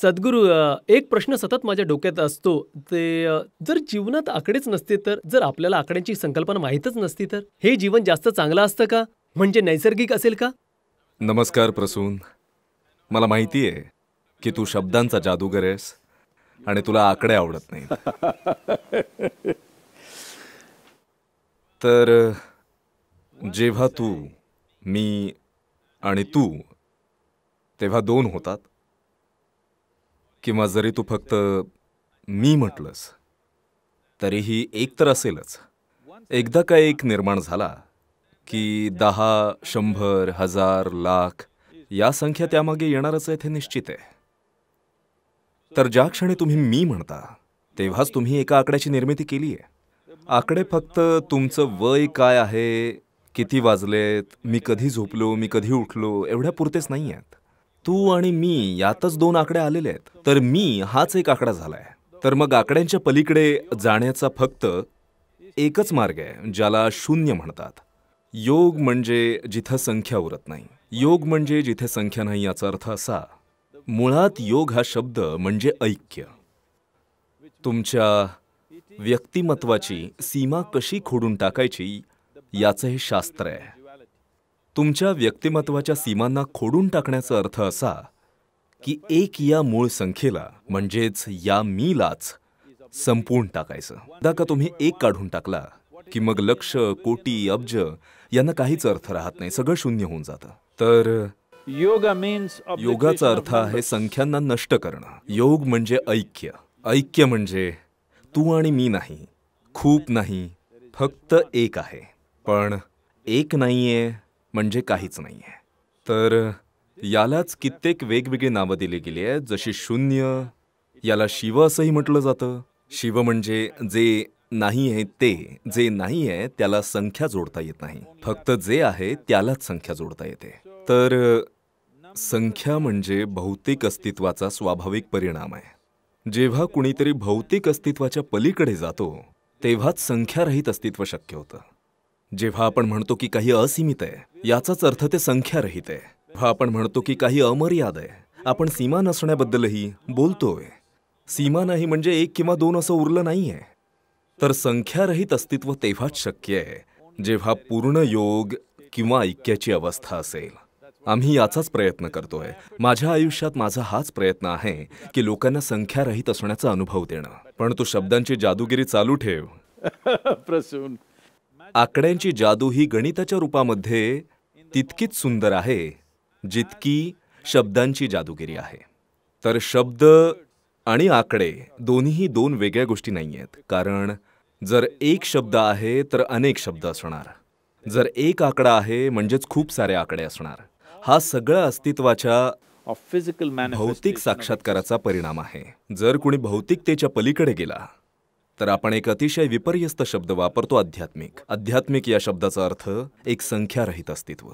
सद्गुरू एक प्रश्न सतत माझ्या डोक्यात असतो ते जर जीवनात आकडेच नसते तर जर आपल्याला आकड्यांची संकल्पना माहीतच नसती तर हे जीवन जास्त चांगलं असतं का म्हणजे नैसर्गिक असेल का नमस्कार प्रसून मला माहिती आहे की तू शब्दांचा जादूगर आहेस आणि तुला आकडे आवडत नाही तर जेव्हा तू मी आणि तू तेव्हा दोन होतात किंवा जरी तू फक्त मी म्हटलंस तरीही एक तर असेलच एकदा का एक निर्माण झाला की दहा शंभर हजार लाख या संख्या त्यामागे येणारच आहेत हे निश्चित आहे तर ज्या क्षणी तुम्ही मी म्हणता तेव्हाच तुम्ही एका आकड्याची निर्मिती केली आहे आकडे फक्त तुमचं वय काय आहे किती वाजलेत मी कधी झोपलो मी कधी उठलो एवढ्या पुरतेच नाही आहेत तू आणि मी यातच दोन आकडे आलेले आहेत तर मी हाच एक आकडा झालाय तर मग आकड्यांच्या पलीकडे जाण्याचा फक्त एकच मार्ग आहे ज्याला शून्य म्हणतात योग म्हणजे जिथं संख्या उरत नाही योग म्हणजे जिथे संख्या नाही याचा अर्थ असा मुळात योग हा शब्द म्हणजे ऐक्य तुमच्या व्यक्तिमत्वाची सीमा कशी खोडून टाकायची याचं हे शास्त्र आहे तुमच्या व्यक्तिमत्वाच्या सीमांना खोडून टाकण्याचा अर्थ असा की एक या मूळ संख्येला म्हणजेच या मीलाच संपवून टाकायचं दा का तुम्ही एक काढून टाकला की मग लक्ष कोटी अब्ज यांना काहीच अर्थ राहत नाही सगळं शून्य होऊन जातं तर योगा मीन्स योगाचा अर्थ आहे संख्यांना नष्ट करणं योग म्हणजे ऐक्य ऐक्य म्हणजे तू आणि मी नाही खूप नाही फक्त एक आहे पण एक नाहीये म्हणजे काहीच नाही आहे तर यालाच कित्येक वेगवेगळी नावं दिली गेली आहेत जशी शून्य याला शिव असंही म्हटलं जातं शिव म्हणजे जे नाही आहे ते जे नाही आहे त्याला संख्या जोडता येत नाही फक्त जे आहे त्यालाच संख्या जोडता येते तर संख्या म्हणजे भौतिक अस्तित्वाचा स्वाभाविक परिणाम आहे जेव्हा कुणीतरी भौतिक अस्तित्वाच्या पलीकडे जातो तेव्हाच संख्यारहित अस्तित्व शक्य होतं जेव्हा आपण म्हणतो की काही असीमित आहे याचाच अर्थ ते संख्यारहित आहे जेव्हा आपण म्हणतो की काही अमर्याद आहे आपण सीमा नसण्याबद्दलही बोलतोय सीमा नाही म्हणजे एक किंवा दोन असं उरलं नाहीये तर संख्यारहित अस्तित्व तेव्हाच शक्य आहे जेव्हा पूर्ण योग किंवा ऐक्याची अवस्था असेल आम्ही याचाच प्रयत्न करतोय माझ्या आयुष्यात माझा हाच प्रयत्न आहे की लोकांना संख्यारहित असण्याचा अनुभव देणं पण तो शब्दांची जादूगिरी चालू ठेव प्रसून आकड्यांची जादू ही गणिताच्या रूपामध्ये तितकीच सुंदर आहे जितकी शब्दांची जादूगिरी आहे तर शब्द आणि आकडे दोन्हीही दोन वेगळ्या गोष्टी नाही आहेत कारण जर एक शब्द आहे तर अनेक शब्द असणार जर एक आकडा आहे म्हणजेच खूप सारे आकडे असणार हा सगळा अस्तित्वाच्या भौतिक साक्षात्काराचा परिणाम आहे जर कुणी भौतिकतेच्या पलीकडे गेला तर आपण एक अतिशय विपर्यस्त शब्द वापरतो आध्यात्मिक आध्यात्मिक या शब्दाचा अर्थ एक संख्या संख्यारहित अस्तित्व